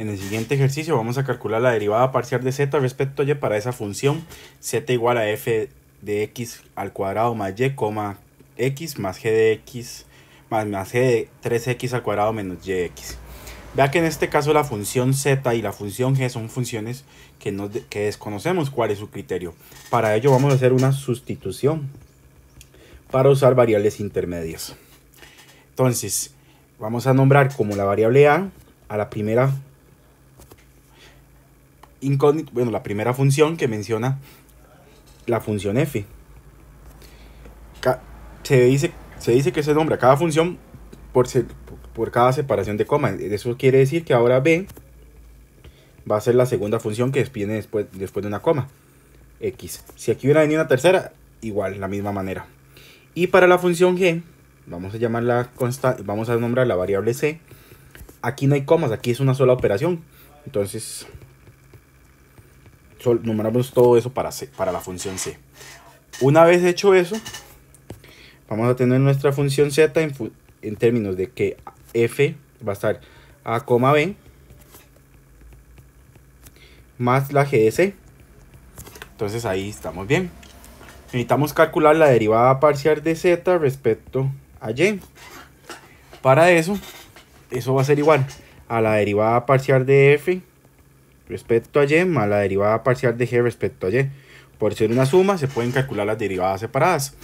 En el siguiente ejercicio vamos a calcular la derivada parcial de z respecto a y para esa función z igual a f de x al cuadrado más y, x más g de x más, g de 3x al cuadrado menos y x. Vea que en este caso la función z y la función g son funciones que, que desconocemos cuál es su criterio. Para ello vamos a hacer una sustitución para usar variables intermedias. Entonces, vamos a nombrar como la variable a a la primera incógnito, bueno, la primera función que menciona la función f. Se dice, se dice que se nombra cada función por, por cada separación de coma. Eso quiere decir que ahora b va a ser la segunda función que viene después, después de una coma. x. Si aquí hubiera venido una tercera, igual, la misma manera. Y para la función g, vamos a llamarla constante, vamos a nombrar la variable c. Aquí no hay comas, aquí es una sola operación. Entonces, nombramos todo eso para, para la función C. Una vez hecho eso, vamos a tener nuestra función Z en, términos de que F va a estar A, B más la G de C. Entonces ahí estamos bien. Necesitamos calcular la derivada parcial de Z respecto a Y. Para eso, eso va a ser igual a la derivada parcial de F respecto a y más la derivada parcial de g respecto a y. Por ser una suma, se pueden calcular las derivadas separadas.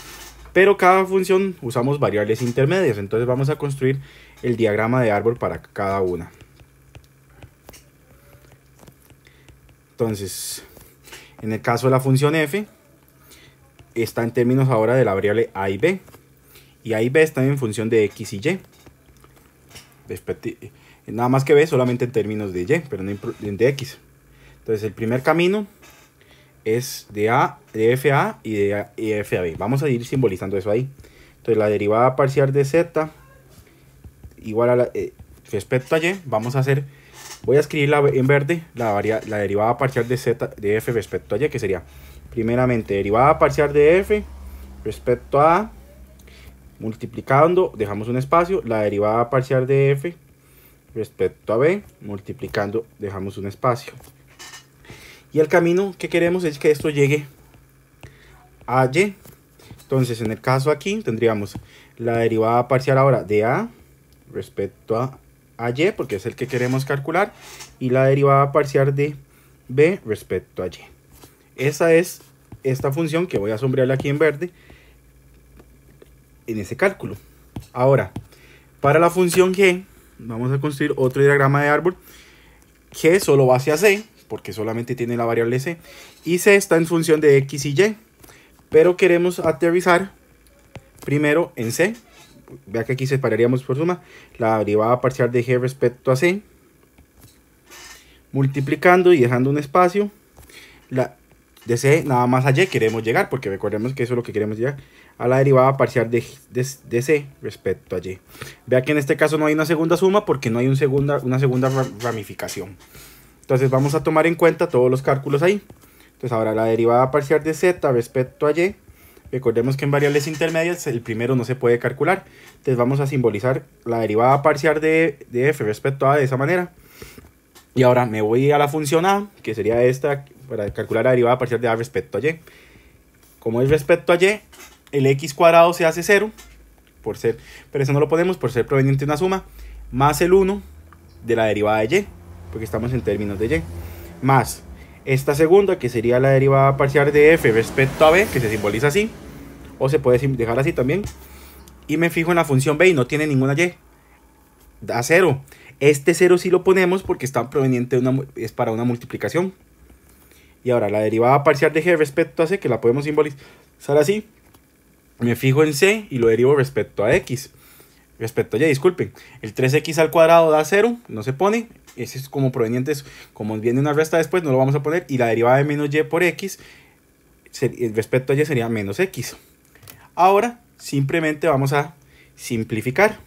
Pero cada función usamos variables intermedias, entonces vamos a construir el diagrama de árbol para cada una. Entonces, en el caso de la función f, está en términos ahora de la variable a y b. Y a y b están en función de x y y Nada más que B solamente en términos de Y, pero no en de X. Entonces el primer camino es de A, de F a y de F a B. Vamos a ir simbolizando eso ahí. Entonces la derivada parcial de Z igual a eh, respecto a Y, vamos a hacer, voy a escribir en verde la, la derivada parcial de Z de F respecto a Y, que sería primeramente derivada parcial de F respecto a multiplicando, dejamos un espacio, la derivada parcial de F respecto a B, multiplicando dejamos un espacio. Y el camino que queremos es que esto llegue a Y. Entonces, en el caso aquí, tendríamos la derivada parcial ahora de A respecto a, Y, porque es el que queremos calcular, y la derivada parcial de B respecto a Y. Esa es esta función que voy a sombrearla aquí en verde en ese cálculo. Ahora, para la función G, vamos a construir otro diagrama de árbol que solo va hacia C, porque solamente tiene la variable C, y C está en función de X y Y, pero queremos aterrizar primero en C, vea que aquí separaríamos por suma la derivada parcial de G respecto a C, multiplicando y dejando un espacio, la, de C nada más a Y queremos llegar, porque recordemos que eso es lo que queremos llegar, a la derivada parcial de, de, c respecto a y. Vea que en este caso no hay una segunda suma porque no hay segunda, una segunda ramificación. Entonces vamos a tomar en cuenta todos los cálculos ahí. Entonces ahora la derivada parcial de z respecto a y. Recordemos que en variables intermedias el primero no se puede calcular. Entonces vamos a simbolizar la derivada parcial de, de f respecto a a de esa manera. Y ahora me voy a la función a, que sería esta, para calcular la derivada parcial de a respecto a y. Como es respecto a y, el x cuadrado se hace 0, por ser, pero eso no lo ponemos por ser proveniente de una suma, más el 1 de la derivada de y, porque estamos en términos de y, más esta segunda que sería la derivada parcial de f respecto a b, que se simboliza así, o se puede dejar así también, y me fijo en la función b y no tiene ninguna y, da 0. Este 0 sí lo ponemos porque está proveniente de una, es para una multiplicación. Y ahora la derivada parcial de g respecto a c, que la podemos simbolizar así, me fijo en C y lo derivo respecto a X. Respecto a Y, disculpen. El 3X al cuadrado da 0, no se pone. Ese es como provenientes como viene una resta después, no lo vamos a poner. Y la derivada de menos Y por X, eh, respecto a Y sería menos X. Ahora, simplemente vamos a simplificar.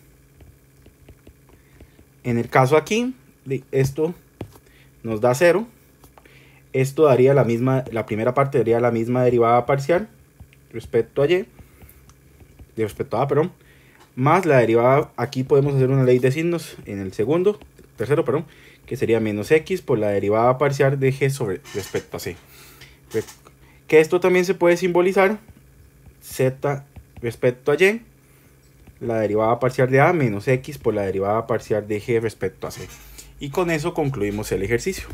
En el caso aquí, esto nos da 0. Esto daría la misma, la primera parte daría la misma derivada parcial respecto a Y respecto A, ah, perdón, más la derivada, aquí podemos hacer una ley de signos en el segundo, tercero, perdón, que sería menos x por la derivada parcial de g sobre respecto a c. Que esto también se puede simbolizar z respecto a y, la derivada parcial de a menos x por la derivada parcial de g respecto a c. Y con eso concluimos el ejercicio.